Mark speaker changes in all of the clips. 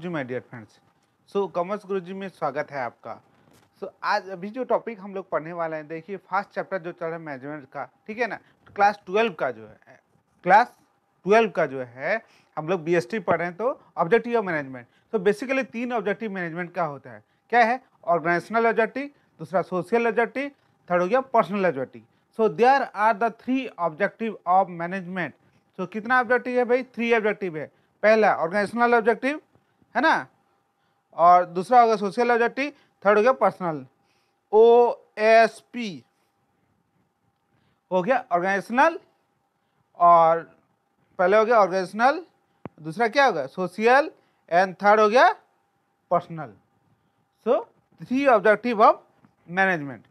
Speaker 1: Ji my dear friends so commerce Guru ji में स्वागत है आपका सो so, आज अभी जो टॉपिक हम लोग पढ़ने वाले हैं देखिए फर्स्ट चैप्टर जो चल रहा है मैनेजमेंट का ठीक है ना क्लास ट्वेल्व का जो है क्लास ट्वेल्व का जो है हम लोग बीएसटी पढ़ रहे हैं तो ऑब्जेक्टिव ऑफ मैनेजमेंट तो बेसिकली तीन ऑब्जेक्टिव मैनेजमेंट का होता है क्या है ऑर्गेनाइजेशनल ऑब्जेक्टिव दूसरा सोशल ऑब्जेक्टिव थर्ड हो गया personal objective so there are the three objective of management so कितना ऑब्जेक्टिव है भाई थ्री ऑब्जेक्टिव है पहला ऑर्गेनाइजेशनल ऑब्जेक्टिव है ना और दूसरा हो गया सोशल ऑब्जेक्टिव थर्ड हो गया पर्सनल ओ एस पी हो गया ऑर्गेनाइजेशनल और पहले हो गया ऑर्गेनाइजेशनल दूसरा क्या हो गया सोशल एंड थर्ड हो गया personal so three objective of management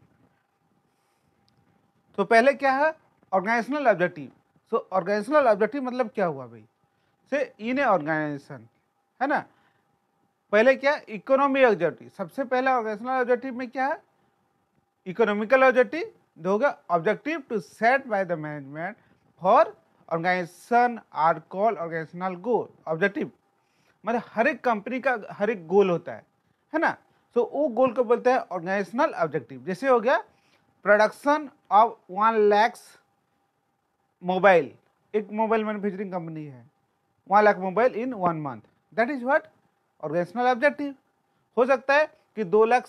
Speaker 1: तो पहले क्या है organisational objective so organisational objective मतलब क्या हुआ भाई से इन ए ऑर्गेनाइजेशन है ना पहले क्या इकोनॉमी ऑब्जेक्टिव सबसे पहला ऑर्गेशनल ऑब्जेक्टिव में क्या है इकोनॉमिकल ऑब्जेक्टिव दोगे objective to set by the management for organisation are call organisational goal objective मतलब हर एक कंपनी का हर एक गोल होता है है ना तो वो गोल को बोलते हैं ऑर्गेनाइजेशनल ऑब्जेक्टिव जैसे हो गया production of one lakhs mobile एक मोबाइल मैन्युफैक्चरिंग कंपनी है one lakh mobile in one month that is what organisational objective हो सकता है कि दो लाख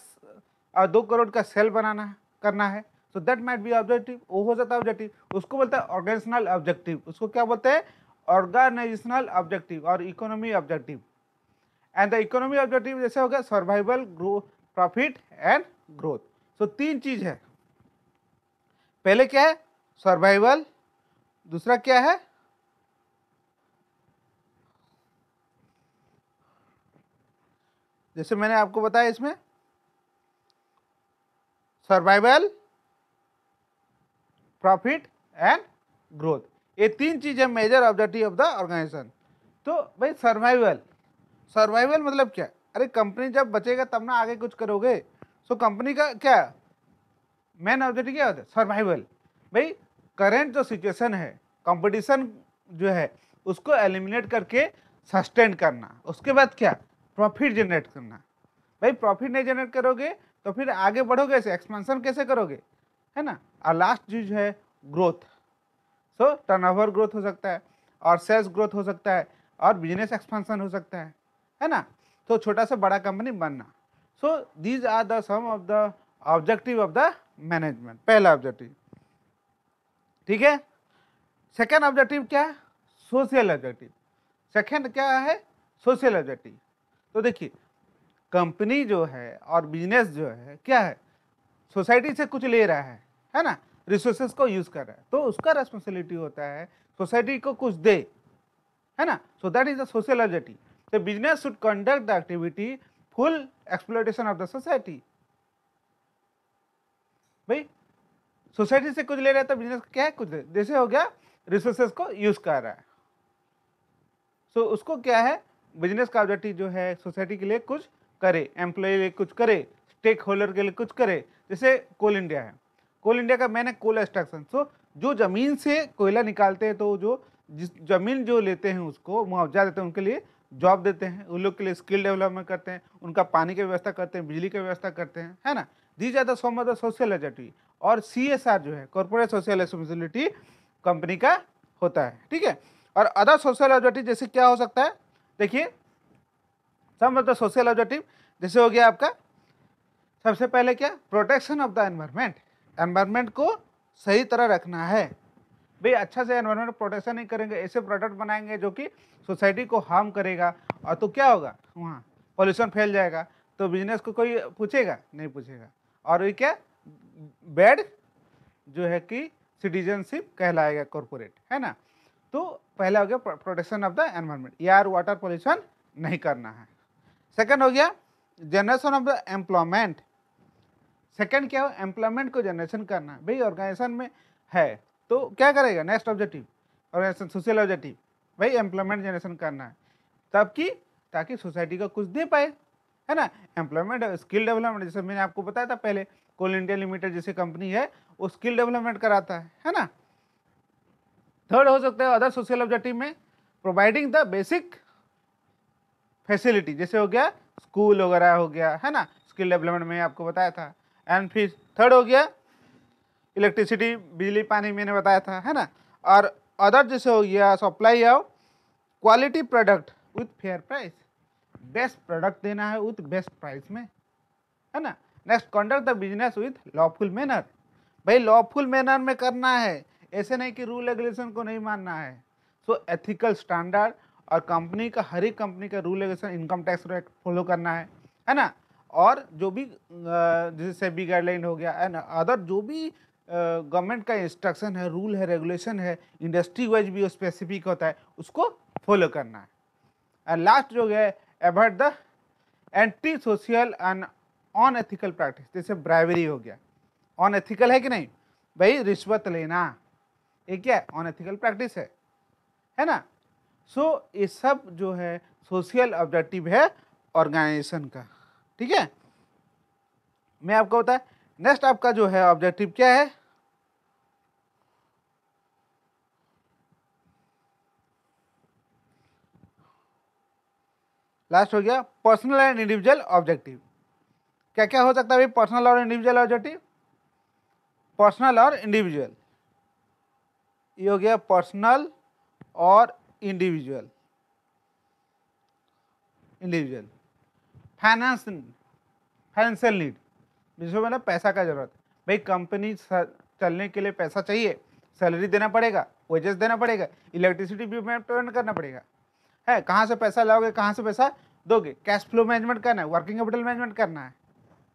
Speaker 1: और दो करोड़ का सेल बनाना है करना है so that might be objective वो हो जाता है ऑब्जेक्टिव उसको बोलते हैं ऑर्गेशनल ऑब्जेक्टिव उसको क्या बोलते हैं ऑर्गेनाइजेशनल ऑब्जेक्टिव और economy objective and the economy objective जैसे हो गया survival grow profit and growth so तीन चीज है पहले क्या है सर्वाइवल दूसरा क्या है जैसे मैंने आपको बताया इसमें सर्वाइवल प्रॉफिट एंड ग्रोथ ये तीन चीज़ है major objective of the organisation तो भाई सर्वाइवल सर्वाइवल मतलब क्या अरे कंपनी जब बचेगा तब ना आगे कुछ करोगे सो so, कंपनी का क्या मेन ऑब्जेक्टिव क्या होता है सर्वाइवल भाई करेंट जो सिचुएशन है कंपटीशन जो है उसको एलिमिनेट करके सस्टेन करना उसके बाद क्या प्रॉफिट जनरेट करना भाई प्रॉफिट नहीं जनरेट करोगे तो फिर आगे बढ़ोगे ऐसे एक्सपेंशन कैसे करोगे है ना और लास्ट चीज है ग्रोथ सो टर्नओवर ग्रोथ हो सकता है और सेल्स ग्रोथ हो सकता है और बिजनेस एक्सपेंशन हो सकता है है ना तो छोटा सा बड़ा कंपनी बनना so these are the some of the objective of the management पहला ऑब्जेक्टिव ठीक है सेकेंड ऑब्जेक्टिव क्या है सोशल ऑब्जेक्टिव सेकेंड क्या है सोशल ऑब्जेक्टिव तो देखिए कंपनी जो है और बिजनेस जो है क्या है सोसाइटी से कुछ ले रहा है है ना रिसोर्सेस को यूज़ कर रहा है तो उसका रेस्पॉन्सिबिलिटी होता है सोसाइटी को कुछ दे है ना so that is the social objective the business should conduct the activity full exploitation of the society भाई सोसाइटी से कुछ ले रहा है तो बिजनेस क्या है कुछ जैसे हो गया रिसोर्सेस को यूज कर रहा है सो so, उसको क्या है बिजनेस का ऑब्जेक्टिव जो है सोसाइटी के लिए कुछ करे एम्प्लॉय के लिए कुछ करे स्टेक होल्डर के लिए कुछ करे जैसे कोल इंडिया है कोल इंडिया का मैंने कोल एक्सट्रैक्शन सो जो ज़मीन से कोयला निकालते हैं तो जो जिस ज़मीन जो लेते हैं उसको मुआवजा देते हैं उनके लिए जॉब देते हैं उन लोग के लिए स्किल डेवलपमेंट करते हैं उनका पानी की व्यवस्था करते हैं बिजली की व्यवस्था करते हैं है ना दी ज़्यादा सो सम सोशल एजेंटी और सी एस आर जो है कॉरपोरेट सोशल रिस्पॉन्सिबिलिटी कंपनी का होता है ठीक है और अदर सोशल एजेंटी जैसे क्या हो सकता है देखिए some of the social objective जैसे हो गया आपका सबसे पहले क्या protection of the environment environment को सही तरह रखना है भाई अच्छा से एनवायरमेंट प्रोटेक्शन नहीं करेंगे ऐसे प्रोडक्ट बनाएंगे जो कि सोसाइटी को हार्म करेगा और तो क्या होगा वहाँ पॉल्यूशन फैल जाएगा तो बिजनेस को कोई पूछेगा नहीं पूछेगा और ये क्या बैड जो है कि सिटीजनशिप कहलाएगा कॉरपोरेट है ना तो पहला हो गया protection of the environment air water pollution नहीं करना है सेकंड हो गया generation of the employment second क्या हो एम्प्लॉयमेंट को जनरेशन करना है भाई ऑर्गेनाइजेशन में है तो क्या करेगा next objective organisation social objective भाई एम्प्लॉयमेंट जनरेशन करना है तब की ताकि सोसाइटी को कुछ दे पाए है ना एम्प्लॉयमेंट स्किल डेवलपमेंट जैसे मैंने आपको बताया था पहले कोल इंडिया लिमिटेड जैसी कंपनी है वो स्किल डेवलपमेंट कराता है है ना थर्ड हो सकता है अदर सोशल ऑब्जेक्टिव में प्रोवाइडिंग द बेसिक फैसिलिटी जैसे हो गया स्कूल वगैरह हो गया है ना स्किल डेवलपमेंट में आपको बताया था एंड फिर थर्ड हो गया इलेक्ट्रिसिटी बिजली पानी मैंने बताया था है ना और अदर जैसे हो गया supply of quality product with fair price best product देना है विथ बेस्ट प्राइस में है ना next conduct the business with lawful manner भाई लॉफुल मैनर में करना है ऐसे नहीं कि रूल रेगुलेशन को नहीं मानना है सो एथिकल स्टैंडर्ड और कंपनी का हर एक कंपनी का rule regulation income tax rate follow करना है है ना और जो भी जैसे सेबी गाइडलाइन हो गया है ना अदर जो भी गवर्नमेंट का इंस्ट्रक्शन है रूल है रेगुलेशन है इंडस्ट्री वाइज भी वो स्पेसिफिक होता है उसको फॉलो करना है एंड लास्ट जो है about the anti social and unethical practice जैसे ब्राइवरी हो गया ऑन एथिकल है कि नहीं भाई रिश्वत लेना ये क्या है अनएथिकल प्रैक्टिस है है ना सो so, ये सब जो है सोशल ऑब्जेक्टिव है ऑर्गेनाइजेशन का ठीक है मैं आपको बताया नेक्स्ट आपका जो है ऑब्जेक्टिव क्या है लास्ट हो गया पर्सनल एंड इंडिविजुअल ऑब्जेक्टिव क्या क्या हो सकता है पर्सनल और इंडिविजुअल ऑब्जेक्टिव पर्सनल और इंडिविजुअल ये हो गया पर्सनल और individual individual finance financial need जिसमें मतलब पैसा का जरूरत भाई कंपनी चलने के लिए पैसा चाहिए सैलरी देना पड़ेगा वेजेस देना पड़ेगा इलेक्ट्रिसिटी बिल पेमेंट करना पड़ेगा है कहाँ से पैसा लाओगे कहाँ से पैसा दोगे कैश फ्लो मैनेजमेंट करना है वर्किंग कैपिटल मैनेजमेंट करना है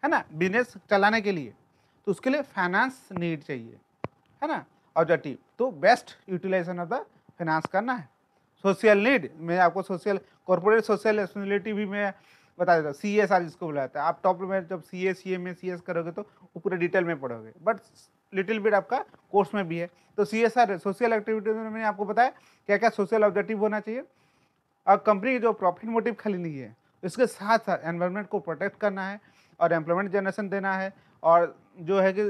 Speaker 1: है ना बिजनेस चलाने के लिए तो उसके लिए फाइनेंस नीड चाहिए है ना ऑब्जेक्टिव तो best utilisation of the finance करना है सोशल नीड मैं आपको सोशल कॉरपोरेट सोशल रेस्पॉन्सिबिलिटी भी मैं बता देता हूँ सी एस आर जिसको बुलाया है आप टॉप में जब सी एस सी एम में सी एस करोगे तो वो पूरे डिटेल में पढ़ोगे बट लिटिल बिट आपका कोर्स में भी है तो C S R social activities में मैंने आपको बताया क्या क्या सोशल ऑब्जेक्टिव होना चाहिए और कंपनी की जो प्रॉफिट मोटिव खाली नहीं है इसके साथ साथ एनवायरमेंट को प्रोटेक्ट करना है और एम्प्लॉयमेंट जनरेशन देना है और जो है कि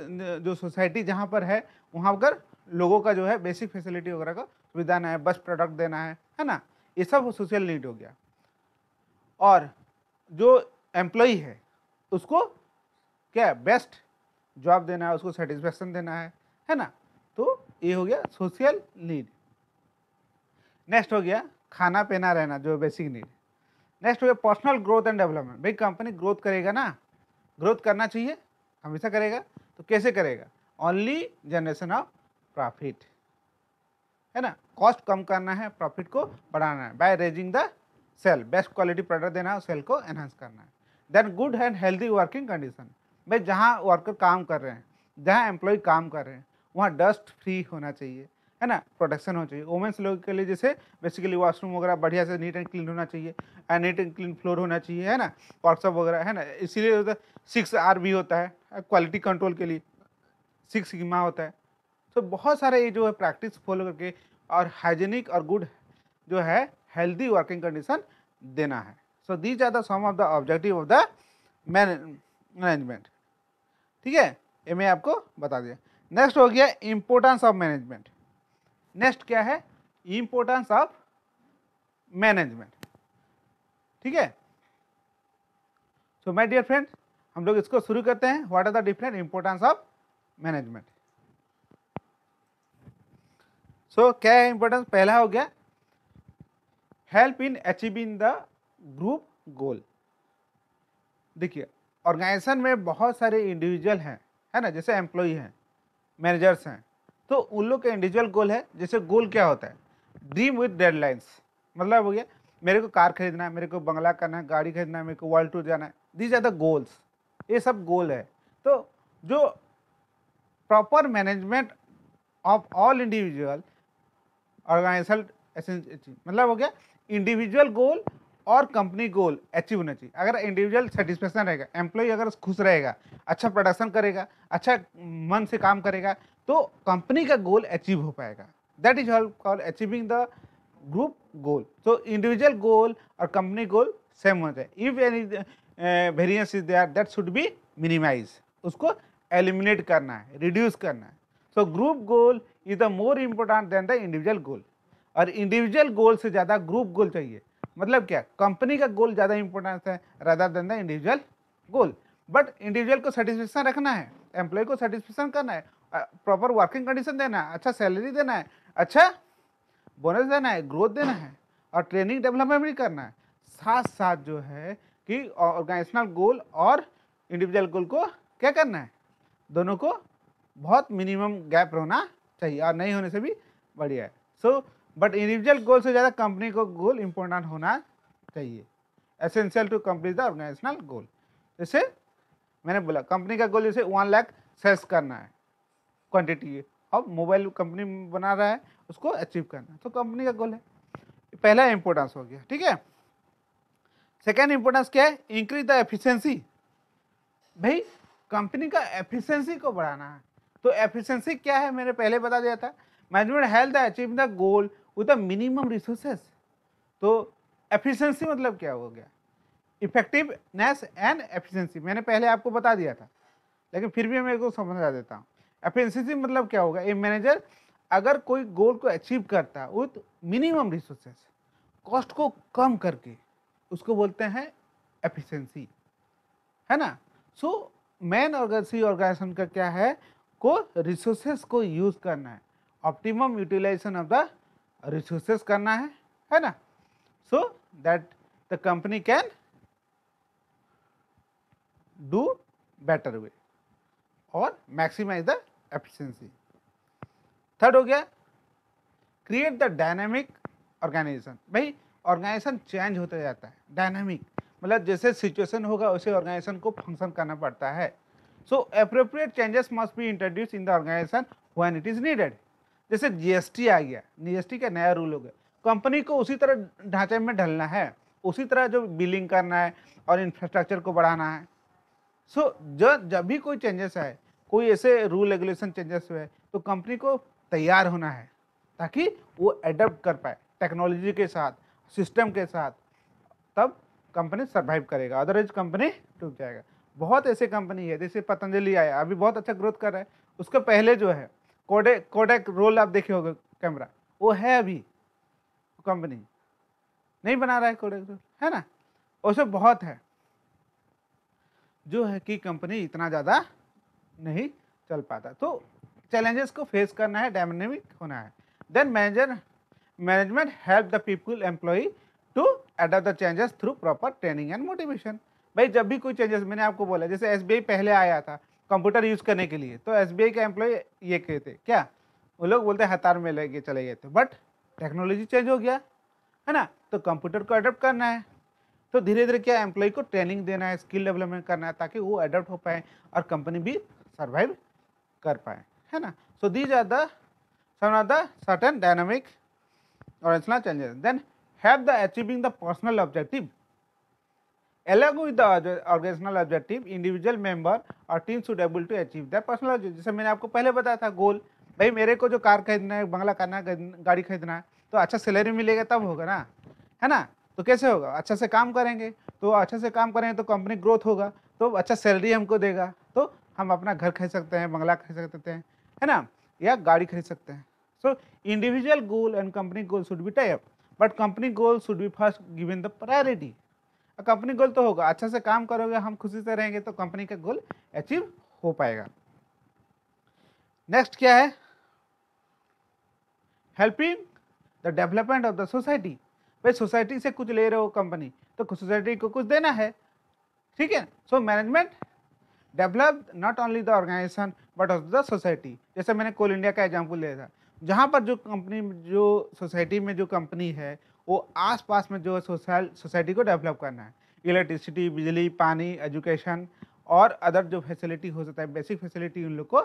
Speaker 1: जो सोसाइटी जहाँ पर है वहाँ पर लोगों का जो है बेसिक फैसिलिटी वगैरह का विधान है बस प्रोडक्ट देना है है ना ये सब सोशल नीड हो गया और जो एम्प्लॉई है उसको क्या है बेस्ट जॉब देना है उसको सेटिस्फेक्शन देना है है ना तो ये हो गया सोशल नीड नेक्स्ट हो गया खाना पीना रहना जो बेसिक नीड नेक्स्ट हो गया पर्सनल ग्रोथ एंड डेवलपमेंट भाई कंपनी ग्रोथ करेगा ना ग्रोथ करना चाहिए हमेशा करेगा तो कैसे करेगा ओनली जनरेशन ऑफ प्रॉफिट है ना कॉस्ट कम करना है प्रॉफिट को बढ़ाना है by raising the sale best quality product देना है सेल को एनहांस करना है then good and healthy working condition भाई जहाँ वर्कर काम कर रहे हैं जहाँ एम्प्लॉय काम कर रहे हैं वहाँ डस्ट फ्री होना चाहिए है ना प्रोटेक्शन होना चाहिए वुमेंस लोग के लिए जैसे बेसिकली वॉशरूम वगैरह बढ़िया से नीट एंड क्लीन होना चाहिए and neat and clean floor होना चाहिए है ना वर्कशॉप वगैरह है ना इसीलिए सिक्स आर भी होता है क्वालिटी कंट्रोल के लिए सिक्स सिग्मा होता है तो बहुत सारे ये जो है प्रैक्टिस फॉलो करके और हाइजेनिक और गुड जो है हेल्दी वर्किंग कंडीशन देना है so these are the some of the objective of the management ठीक है ये मैं आपको बता दिया नेक्स्ट हो गया इम्पोर्टेंस ऑफ मैनेजमेंट नेक्स्ट क्या है इम्पोर्टेंस ऑफ मैनेजमेंट ठीक है सो माय डियर फ्रेंड हम लोग इसको शुरू करते हैं what are the different importance of management so so, क्या है इम्पोर्टेंस पहला हो गया help in achieving the group goal देखिए ऑर्गेनाइजेशन में बहुत सारे इंडिविजुअल हैं है ना जैसे एम्प्लॉई हैं मैनेजर्स हैं तो उन लोग का इंडिविजुअल गोल है जैसे गोल क्या होता है ड्रीम विथ डेडलाइंस मतलब हो गया मेरे को कार खरीदना है मेरे को बंगला करना है गाड़ी खरीदना है मेरे को वर्ल्ड टूर जाना है दीज आर द गोल्स ये सब गोल है तो जो proper management of all individual organisational मतलब हो गया इंडिविजुअल गोल और कंपनी गोल अचीव होना चाहिए अगर इंडिविजुअल सेटिस्फेक्शन रहेगा एम्प्लॉय अगर खुश रहेगा अच्छा प्रोडक्शन करेगा अच्छा मन से काम करेगा तो कंपनी का गोल अचीव हो पाएगा that is all call achieving the group goal तो इंडिविजुअल गोल और कंपनी गोल सेम होना चाहिए if any variance is there that should be minimise उसको एलिमिनेट करना है रिड्यूस करना है so group goal is the more important than the individual goal और इंडिविजुअल गोल से ज़्यादा ग्रुप गोल चाहिए मतलब क्या कंपनी का गोल ज़्यादा इंपॉर्टेंस है rather than the individual goal but individual को सेटिस्फेक्शन रखना है एम्प्लॉय को सेटिस्फेक्शन करना है प्रॉपर वर्किंग कंडीशन देना है अच्छा सैलरी देना है अच्छा बोनस देना है ग्रोथ देना है और ट्रेनिंग डेवलपमेंट भी करना है साथ साथ जो है कि ऑर्गेनाइजेशनल गोल और इंडिविजुअल गोल को क्या करना है दोनों को बहुत मिनिमम गैप रहना चाहिए और नहीं होने से भी बढ़िया है सो बट इंडिविजुअल गोल से ज़्यादा कंपनी को गोल इम्पोर्टेंट होना चाहिए essential to company the organisational goal जैसे मैंने बोला कंपनी का गोल जैसे वन लैख सेल्स करना है क्वान्टिटी अब मोबाइल कंपनी बना रहा है उसको अचीव करना है तो कंपनी का गोल है पहला इंपोर्टेंस हो गया ठीक है सेकेंड इंपोर्टेंस क्या है इंक्रीज द एफिशिएंसी भाई कंपनी का एफिशिएंसी को बढ़ाना है तो एफिशिएंसी क्या है मैंने पहले बता दिया था management health achieve the goal with the minimum resources तो एफिशिएंसी मतलब क्या हो गया इफेक्टिवनेस एंड एफिशिएंसी मैंने पहले आपको बता दिया था लेकिन फिर भी मेरे को समझा देता हूँ एफिशिएंसी मतलब क्या होगा ए मैनेजर अगर कोई गोल को अचीव करता विथ मिनिमम रिसोर्सेस कॉस्ट को कम करके उसको बोलते हैं एफिशिएंसी है ना सो मैन ऑर्गेसी ऑर्गेनाइजेशन का क्या है को रिसोर्सेस को यूज़ करना है optimum utilisation of the resources करना है है ना so that the company can do better way और मैक्सिमाइज द एफिशिएंसी थर्ड हो गया क्रिएट द डायनामिक ऑर्गेनाइजेशन भाई ऑर्गेनाइजेशन चेंज होता जाता है डायनेमिक मतलब जैसे सिचुएशन होगा उसे ऑर्गेनाइजेशन को फंक्शन करना पड़ता है so appropriate changes must be introduce in the organisation when it is needed जैसे जीएसटी आ गया जीएसटी का नया रूल हो गया कंपनी को उसी तरह ढांचे में ढलना है उसी तरह जो बिलिंग करना है और इंफ्रास्ट्रक्चर को बढ़ाना है सो so, जो जब भी कोई चेंजेस आए कोई ऐसे रूल रेगुलेशन चेंजेस हुए तो कंपनी को तैयार होना है ताकि वो एडप्ट कर पाए टेक्नोलॉजी के साथ सिस्टम के साथ तब कंपनी सर्वाइव करेगा अदरवाइज कंपनी डूब जाएगा बहुत ऐसे कंपनी है जैसे पतंजलि आया अभी बहुत अच्छा ग्रोथ कर रहा है उसके पहले जो है कोडे कोडेक रोल आप देखे होगा कैमरा वो है अभी कंपनी नहीं बना रहा है कोडेक रोल है ना वैसे बहुत है जो है कि कंपनी इतना ज़्यादा नहीं चल पाता तो चैलेंजेस को फेस करना है डायनामिक होना है then manager management help the people employee to adopt the changes through proper training and motivation भाई जब भी कोई चेंजेस मैंने आपको बोला जैसे एस पहले आया था कंप्यूटर यूज़ करने के लिए तो एस के एम्प्लॉय ये कहते थे क्या वो लोग बोलते हतार में लेके चले गए थे बट टेक्नोलॉजी चेंज हो गया है ना तो कंप्यूटर को अडोप्ट करना है तो धीरे धीरे क्या एम्प्लॉय को ट्रेनिंग देना है स्किल डेवलपमेंट करना है ताकि वो अडोप्ट हो पाए और कंपनी भी सर्वाइव कर पाए है ना so these are the some of the certain dynamic organizational changes. Then have the achieving the personal Along with the organisational objective individual member और team should able to achieve the personal जैसे मैंने आपको पहले बताया था गोल भाई मेरे को जो कार खरीदना है बंगला करना है गाड़ी खरीदना है तो अच्छा सैलरी मिलेगा तब होगा ना है ना तो कैसे होगा अच्छा से काम करेंगे तो अच्छा से काम करेंगे तो कंपनी ग्रोथ होगा तो अच्छा सैलरी हमको देगा तो हम अपना घर खरीद सकते हैं बंगला खरीद सकते हैं है ना या गाड़ी खरीद सकते हैं so individual goal and company goal should be type but company goal should be first given the priority company goal तो होगा अच्छा से काम करोगे हम खुशी से रहेंगे तो कंपनी का गोल अचीव हो पाएगा नेक्स्ट क्या है helping the development of the society भाई सोसाइटी से कुछ ले रहे हो कंपनी तो सोसाइटी को कुछ देना है ठीक है so management develop not only the organisation but of the society जैसे मैंने कोल इंडिया का एग्जाम्पल लिया था जहाँ पर जो कंपनी जो सोसाइटी में जो कंपनी है वो आसपास में जो है सोशल सोसाइटी को डेवलप करना है इलेक्ट्रिसिटी बिजली पानी एजुकेशन और अदर जो फैसिलिटी हो सकता है बेसिक फैसिलिटी उन लोग को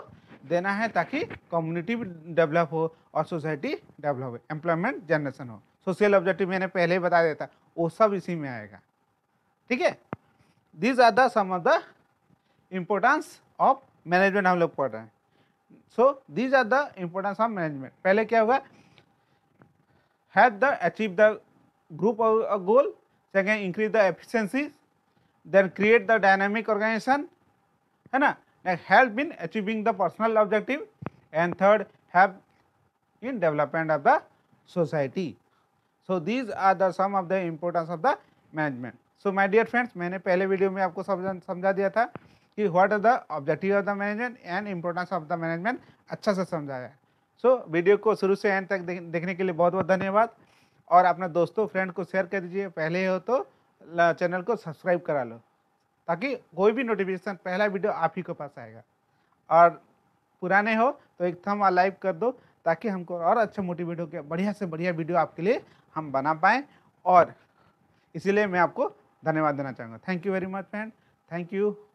Speaker 1: देना है ताकि कम्युनिटी भी डेवलप हो और सोसाइटी डेवलप हो एम्प्लॉयमेंट जनरेशन हो सोशल ऑब्जेक्टिव मैंने पहले ही बता दिया था वो सब इसी में आएगा ठीक है these are the some of the importance of management हम लोग पढ़ रहे हैं so this are the importance of management पहले क्या हुआ had the achieve the group a goal second increase the efficiency then create the dynamic organization hai na ना help in achieving the personal objective and third have in development of the society so these are the some of the importance of the management so my dear friends maine pehle video mein aapko sab samjha diya tha ki what are the objective of the management and importance of the management acha se samjhaya hai so so, video को शुरू से and तक देखने के लिए बहुत बहुत धन्यवाद और अपने दोस्तों फ्रेंड को शेयर कर दीजिए पहले हो तो चैनल को सब्सक्राइब करा लो ताकि कोई भी नोटिफिकेशन पहला वीडियो आप ही के पास आएगा और पुराने हो तो एक थम लाइव कर दो ताकि हमको और अच्छा मोटिवेट होकर के बढ़िया से बढ़िया वीडियो आपके लिए हम बना पाएँ और इसीलिए मैं आपको धन्यवाद देना चाहूँगा thank you very much friend thank you